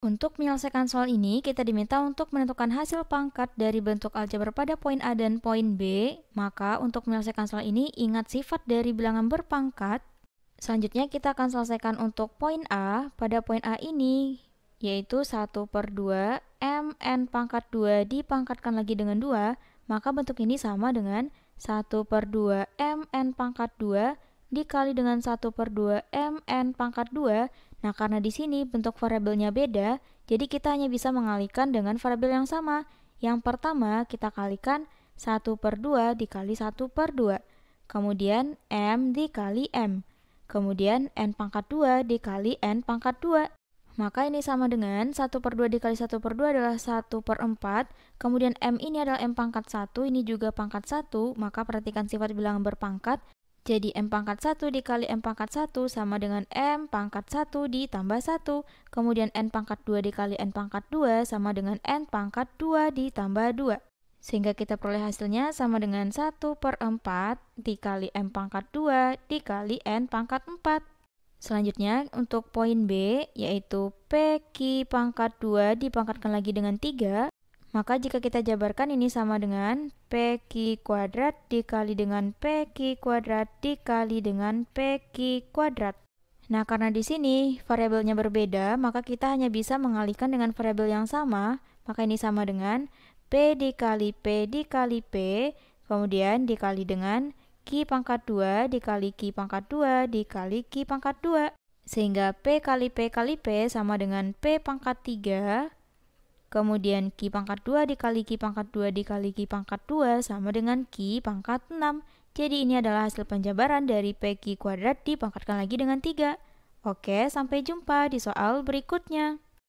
Untuk menyelesaikan soal ini, kita diminta untuk menentukan hasil pangkat dari bentuk aljabar pada poin A dan poin B. Maka untuk menyelesaikan soal ini, ingat sifat dari bilangan berpangkat. Selanjutnya kita akan selesaikan untuk poin A. Pada poin A ini, yaitu 1 per 2, m n pangkat 2 dipangkatkan lagi dengan 2, maka bentuk ini sama dengan 1 per 2 m n pangkat 2 dikali dengan 1 per 2 m n pangkat 2 Nah, karena di sini bentuk variabelnya beda, jadi kita hanya bisa mengalihkan dengan variabel yang sama. Yang pertama, kita kalikan 1 per 2 dikali 1 per 2. Kemudian M dikali M. Kemudian N pangkat 2 dikali N pangkat 2. Maka ini sama dengan 1 per 2 dikali 1 per 2 adalah 1 per 4. Kemudian M ini adalah M pangkat 1, ini juga pangkat 1. Maka perhatikan sifat bilangan berpangkat. Jadi M pangkat 1 dikali M pangkat 1 sama dengan M pangkat 1 ditambah 1. Kemudian N pangkat 2 dikali N pangkat 2 sama dengan N pangkat 2 ditambah 2. Sehingga kita peroleh hasilnya sama dengan 1 per 4 dikali M pangkat 2 dikali N pangkat 4. Selanjutnya untuk poin B yaitu PQ pangkat 2 dipangkatkan lagi dengan 3 maka jika kita jabarkan ini sama dengan p PQ kuadrat dikali dengan p PQ kuadrat dikali dengan p PQ kuadrat. Nah, karena di sini variabelnya berbeda, maka kita hanya bisa mengalihkan dengan variabel yang sama. Maka ini sama dengan P dikali P dikali P, kemudian dikali dengan Q pangkat 2 dikali Q pangkat 2 dikali Q pangkat 2. Sehingga P kali P kali P sama dengan P pangkat 3 Kemudian Ki pangkat 2 dikali Ki pangkat 2 dikali Ki pangkat 2 sama dengan Ki pangkat 6. Jadi ini adalah hasil penjabaran dari p Ki kuadrat dipangkatkan lagi dengan 3. Oke, sampai jumpa di soal berikutnya.